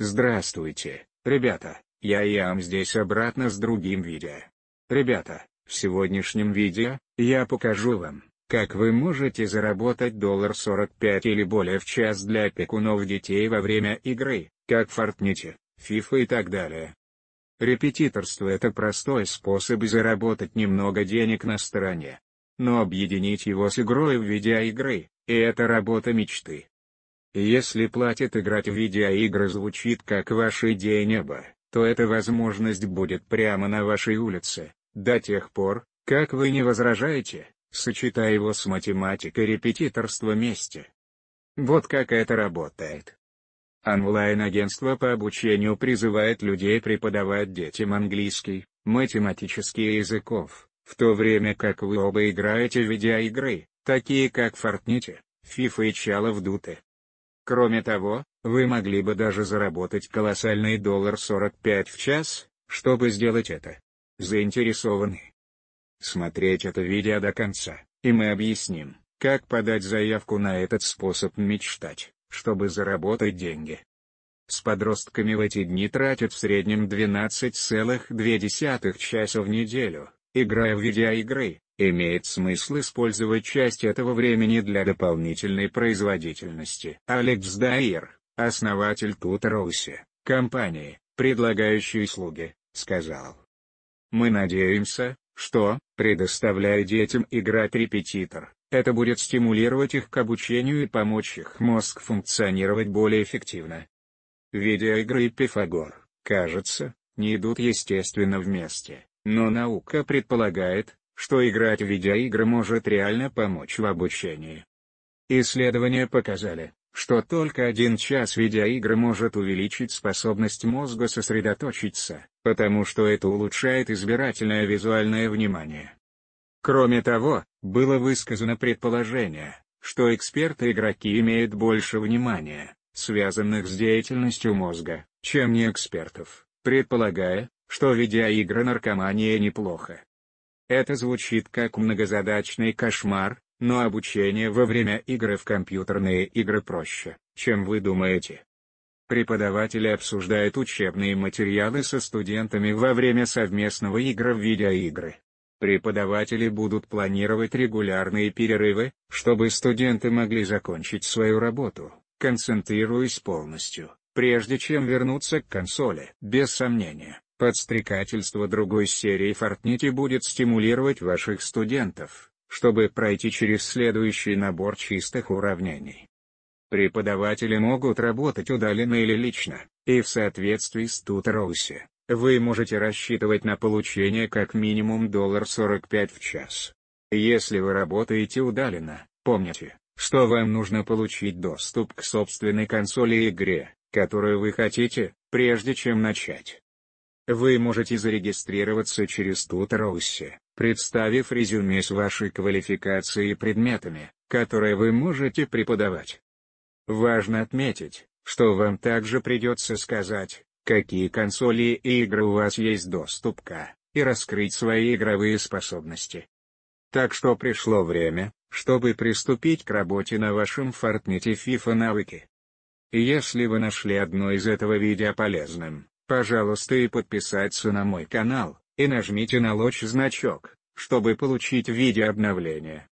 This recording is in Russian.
Здравствуйте, ребята, я Ям здесь обратно с другим видео. Ребята, в сегодняшнем видео, я покажу вам, как вы можете заработать доллар 45 или более в час для опекунов детей во время игры, как в Фифа и так далее. Репетиторство это простой способ заработать немного денег на стороне. Но объединить его с игрой в видеоигры – и это работа мечты. Если платит играть в видеоигры звучит как ваше идея неба, то эта возможность будет прямо на вашей улице, до тех пор, как вы не возражаете, сочетая его с математикой репетиторства вместе. Вот как это работает. Онлайн-агентство по обучению призывает людей преподавать детям английский, математические языков, в то время как вы оба играете в видеоигры, такие как Fortnite, FIFA и Call of Duty. Кроме того, вы могли бы даже заработать колоссальный доллар 45 в час, чтобы сделать это. Заинтересованы? Смотреть это видео до конца, и мы объясним, как подать заявку на этот способ мечтать, чтобы заработать деньги. С подростками в эти дни тратят в среднем 12,2 часа в неделю, играя в видеоигры имеет смысл использовать часть этого времени для дополнительной производительности. Алекс Дайер, основатель Тутороуси, компании, предлагающей услуги, сказал. Мы надеемся, что, предоставляя детям играть репетитор, это будет стимулировать их к обучению и помочь их мозг функционировать более эффективно. Видеоигры и Пифагор, кажется, не идут естественно вместе, но наука предполагает, что играть в видеоигры может реально помочь в обучении. Исследования показали, что только один час видеоигры может увеличить способность мозга сосредоточиться, потому что это улучшает избирательное визуальное внимание. Кроме того, было высказано предположение, что эксперты-игроки имеют больше внимания, связанных с деятельностью мозга, чем не экспертов, предполагая, что видеоигры наркомания неплохо, это звучит как многозадачный кошмар, но обучение во время игры в компьютерные игры проще, чем вы думаете. Преподаватели обсуждают учебные материалы со студентами во время совместного игра в видеоигры. Преподаватели будут планировать регулярные перерывы, чтобы студенты могли закончить свою работу, концентрируясь полностью, прежде чем вернуться к консоли. Без сомнения, Подстрекательство другой серии Fortnite будет стимулировать ваших студентов, чтобы пройти через следующий набор чистых уравнений. Преподаватели могут работать удаленно или лично, и в соответствии с Тутроусе, вы можете рассчитывать на получение как минимум доллар 45 в час. Если вы работаете удаленно, помните, что вам нужно получить доступ к собственной консоли и игре, которую вы хотите, прежде чем начать. Вы можете зарегистрироваться через Тутороуси, представив резюме с вашей квалификацией и предметами, которые вы можете преподавать. Важно отметить, что вам также придется сказать, какие консоли и игры у вас есть доступ к, и раскрыть свои игровые способности. Так что пришло время, чтобы приступить к работе на вашем фортнете FIFA навыки. Если вы нашли одно из этого видео полезным, Пожалуйста и подписаться на мой канал, и нажмите на лочь значок, чтобы получить видеообновления.